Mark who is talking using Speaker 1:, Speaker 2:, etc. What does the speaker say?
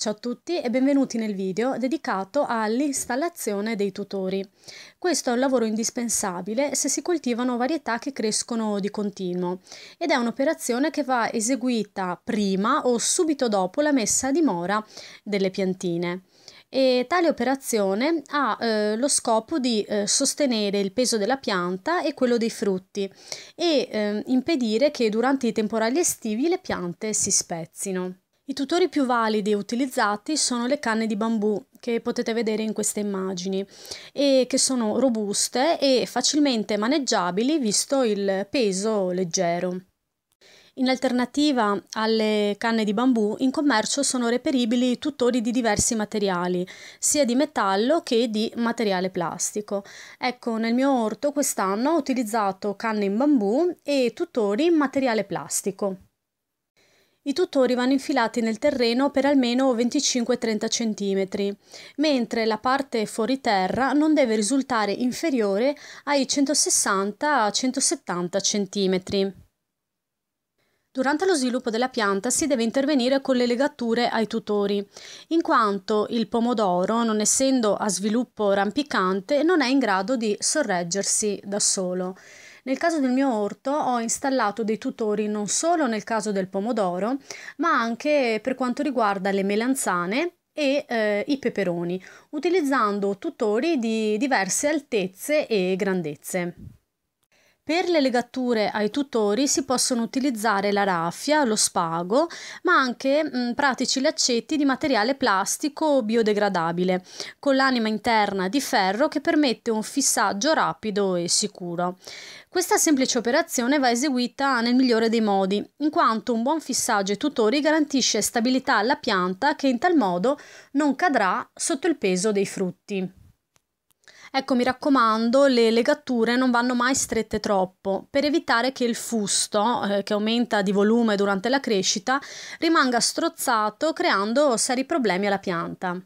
Speaker 1: Ciao a tutti e benvenuti nel video dedicato all'installazione dei tutori. Questo è un lavoro indispensabile se si coltivano varietà che crescono di continuo ed è un'operazione che va eseguita prima o subito dopo la messa a dimora delle piantine. E tale operazione ha eh, lo scopo di eh, sostenere il peso della pianta e quello dei frutti e eh, impedire che durante i temporali estivi le piante si spezzino. I tutori più validi utilizzati sono le canne di bambù che potete vedere in queste immagini e che sono robuste e facilmente maneggiabili visto il peso leggero. In alternativa alle canne di bambù, in commercio sono reperibili tutori di diversi materiali, sia di metallo che di materiale plastico. Ecco, nel mio orto quest'anno ho utilizzato canne in bambù e tutori in materiale plastico. I tutori vanno infilati nel terreno per almeno 25-30 cm, mentre la parte fuori terra non deve risultare inferiore ai 160-170 cm. Durante lo sviluppo della pianta si deve intervenire con le legature ai tutori, in quanto il pomodoro, non essendo a sviluppo rampicante, non è in grado di sorreggersi da solo. Nel caso del mio orto ho installato dei tutori non solo nel caso del pomodoro, ma anche per quanto riguarda le melanzane e eh, i peperoni, utilizzando tutori di diverse altezze e grandezze. Per le legature ai tutori si possono utilizzare la raffia, lo spago, ma anche mh, pratici laccetti di materiale plastico biodegradabile, con l'anima interna di ferro che permette un fissaggio rapido e sicuro. Questa semplice operazione va eseguita nel migliore dei modi, in quanto un buon fissaggio ai tutori garantisce stabilità alla pianta che in tal modo non cadrà sotto il peso dei frutti. Ecco, mi raccomando, le legature non vanno mai strette troppo per evitare che il fusto, eh, che aumenta di volume durante la crescita, rimanga strozzato creando seri problemi alla pianta.